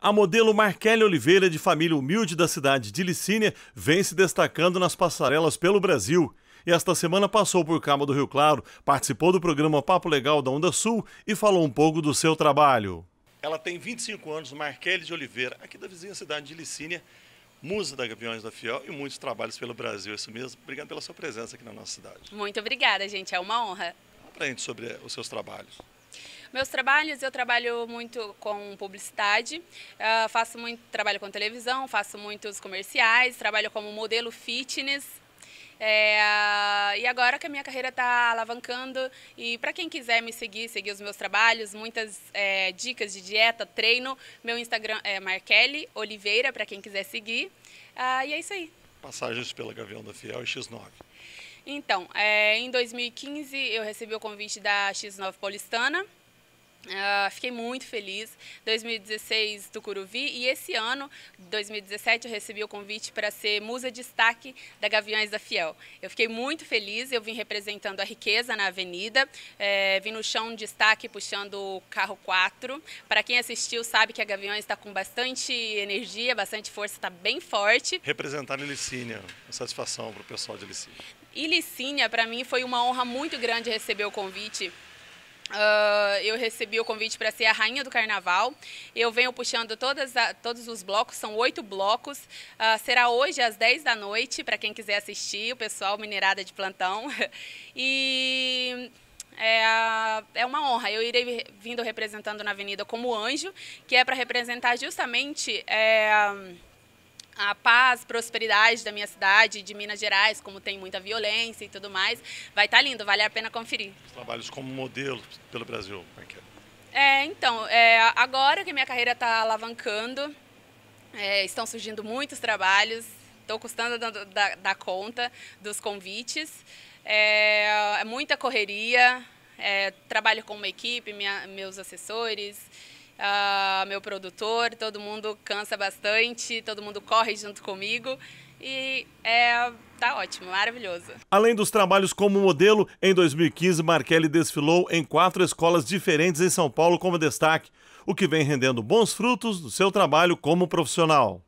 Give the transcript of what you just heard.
A modelo Marquelle Oliveira, de família humilde da cidade de Licínia, vem se destacando nas passarelas pelo Brasil. E esta semana passou por Cabo do Rio Claro, participou do programa Papo Legal da Onda Sul e falou um pouco do seu trabalho. Ela tem 25 anos, Marquelle de Oliveira, aqui da vizinha cidade de Licínia, musa da Gaviões da Fiel e muitos trabalhos pelo Brasil, é isso mesmo. Obrigado pela sua presença aqui na nossa cidade. Muito obrigada, gente, é uma honra. Aprende sobre os seus trabalhos. Meus trabalhos, eu trabalho muito com publicidade, uh, faço muito trabalho com televisão, faço muitos comerciais, trabalho como modelo fitness. É, e agora que a minha carreira está alavancando, e para quem quiser me seguir, seguir os meus trabalhos, muitas é, dicas de dieta, treino, meu Instagram é Markelli Oliveira, para quem quiser seguir. Ah, e é isso aí. Passagens pela Gavião da Fiel e X9. Então, é, em 2015 eu recebi o convite da X9 Paulistana, ah, fiquei muito feliz. 2016 do Curuvi e esse ano, 2017, eu recebi o convite para ser musa destaque da Gaviões da Fiel. Eu fiquei muito feliz, eu vim representando a riqueza na avenida, é, vim no chão destaque puxando o carro 4. Para quem assistiu sabe que a Gaviões está com bastante energia, bastante força, está bem forte. Representar Licínia, satisfação para o pessoal de Licínia. E Licínia, para mim, foi uma honra muito grande receber o convite Uh, eu recebi o convite para ser a rainha do carnaval. Eu venho puxando a, todos os blocos, são oito blocos. Uh, será hoje às 10 da noite, para quem quiser assistir, o pessoal Minerada de Plantão. E é, é uma honra. Eu irei vindo representando na Avenida como anjo, que é para representar justamente. É, a paz, prosperidade da minha cidade, de Minas Gerais, como tem muita violência e tudo mais. Vai estar tá lindo, vale a pena conferir. Trabalhos como modelo pelo Brasil, como é que é? É, então, é, agora que minha carreira está alavancando, é, estão surgindo muitos trabalhos, estou custando da, da, da, conta dos convites, é, é muita correria, é, trabalho com uma equipe, minha, meus assessores, uh, meu produtor, todo mundo cansa bastante, todo mundo corre junto comigo e é, tá ótimo, maravilhoso. Além dos trabalhos como modelo, em 2015 Marquelli desfilou em quatro escolas diferentes em São Paulo como destaque, o que vem rendendo bons frutos do seu trabalho como profissional.